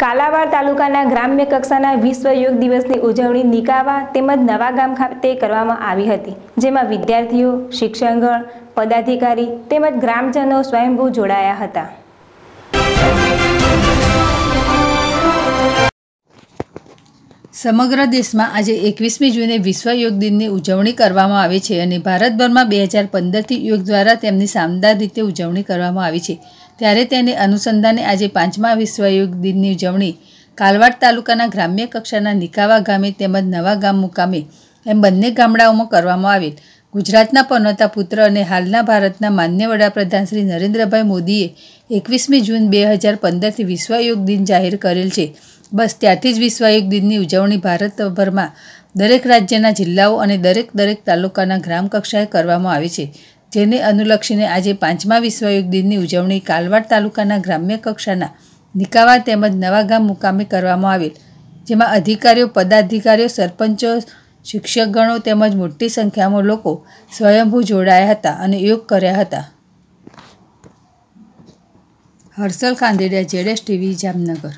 કાલાવાડ તાલુકાના ગ્રામ્ય કક્ષાના વિશ્વ યોગ દિવસની ઉજવણી નિકાવા તેમજ નવાગામ ખાતે કરવામાં આવી હતી જેમાં વિદ્યાર્થીઓ શિક્ષણગણ પદાધિકારી તેમજ ગ્રામજનો સ્વયંભૂ જોડાયા હતા સમગ્ર દેશમાં આજે એકવીસમી જૂને વિશ્વ યોગ દિનની ઉજવણી કરવામાં આવે છે અને ભારતભરમાં બે હજાર પંદરથી યોગ દ્વારા તેમની શાનદાર રીતે ઉજવણી કરવામાં આવી છે ત્યારે તેને અનુસંધાને આજે પાંચમા વિશ્વ યોગ દિનની ઉજવણી કાલવાડ તાલુકાના ગ્રામ્ય કક્ષાના નિકાવા ગામે તેમજ નવા ગામ મુકામે એમ બંને ગામડાઓમાં કરવામાં આવેલ ગુજરાતના પનોતા પુત્ર અને હાલના ભારતના માન્ય વડાપ્રધાન શ્રી નરેન્દ્રભાઈ મોદીએ એકવીસમી જૂન બે હજાર પંદરથી વિશ્વ યોગ દિન જાહેર કરેલ છે બસ ત્યાંથી જ વિશ્વ દિનની ઉજવણી ભારતભરમાં દરેક રાજ્યના જિલ્લાઓ અને દરેક દરેક તાલુકાના ગ્રામ કક્ષાએ કરવામાં આવી છે જેને અનુલક્ષીને આજે પાંચમા વિશ્વ યોગ દિનની ઉજવણી કાલવાડ તાલુકાના ગ્રામ્ય કક્ષાના નિકાવા તેમજ નવાગામ મુકામે કરવામાં આવેલ જેમાં અધિકારીઓ પદાધિકારીઓ સરપંચો શિક્ષકગણો તેમજ મોટી સંખ્યામાં લોકો સ્વયંભૂ જોડાયા હતા અને યોગ કર્યા હતા હર્ષલ કાંદેડિયા જેડેશ ટીવી જામનગર